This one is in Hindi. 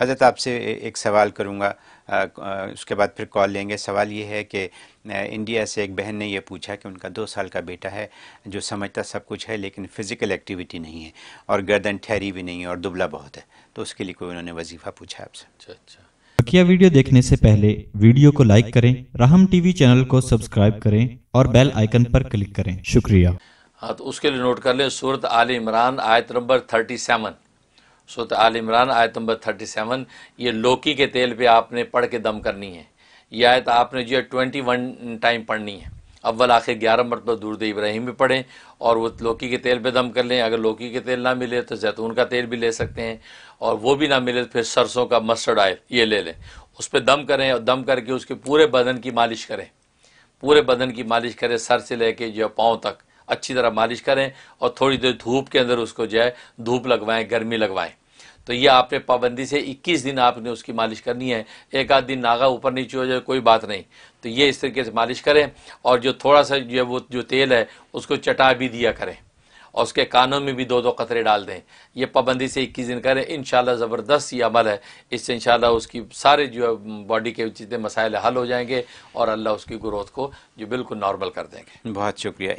हज़रत आपसे एक सवाल करूँगा उसके बाद फिर कॉल लेंगे सवाल ये है कि इंडिया से एक बहन ने यह पूछा कि उनका दो साल का बेटा है जो समझता सब कुछ है लेकिन फ़िज़िकल एक्टिविटी नहीं है और गर्दन ठहरी भी नहीं है और दुबला बहुत है तो उसके लिए कोई उन्होंने वजीफ़ा पूछा आपसे अच्छा, अच्छा बकिया वीडियो देखने से पहले वीडियो को लाइक करें राहम टीवी चैनल को सब्सक्राइब करें और बेल आइकन पर क्लिक करें शुक्रिया हाँ तो उसके लिए नोट कर लें सूरत आल इमरान आयत नंबर थर्टी सेवन सूरत आल इमरान आयत नंबर थर्टी सेवन ये लोकी के तेल पे आपने पढ़ के दम करनी है ये आयत आपने जो है ट्वेंटी वन टाइम पढ़नी है अव्वल आखिर ग्यारह मरतबा दूरद इब्राहिम भी पढ़ें और वो लौकी के तेल पे दम कर लें अगर लौकी के तेल ना मिले तो जैतून का तेल भी ले सकते हैं और वो भी ना मिले तो फिर सरसों का मस्टर्ड ऑयल ये ले लें उस पर दम करें और दम करके उसके पूरे बदन की मालिश करें पूरे बदन की मालिश करें सर से लेके जो है पाँव तक अच्छी तरह मालिश करें और थोड़ी देर धूप के अंदर उसको जो है धूप लगवाएँ गर्मी लगवाएँ तो ये आपने पाबंदी से 21 दिन आपने उसकी मालिश करनी है एक आध दिन नागा ऊपर नीचे हो जाए कोई बात नहीं तो ये इस तरीके से मालिश करें और जो थोड़ा सा जो वो जो तेल है उसको चटा भी दिया करें और उसके कानों में भी दो दो कतरे डाल दें ये पाबंदी से इक्कीस दिन करें इन ज़बरदस्त ये अमल है इससे इन उसकी सारे जो है बॉडी के जितने मसाइल हल हो जाएंगे और अल्लाह उसकी ग्रोथ को जो बिल्कुल नॉर्मल कर देंगे बहुत शुक्रिया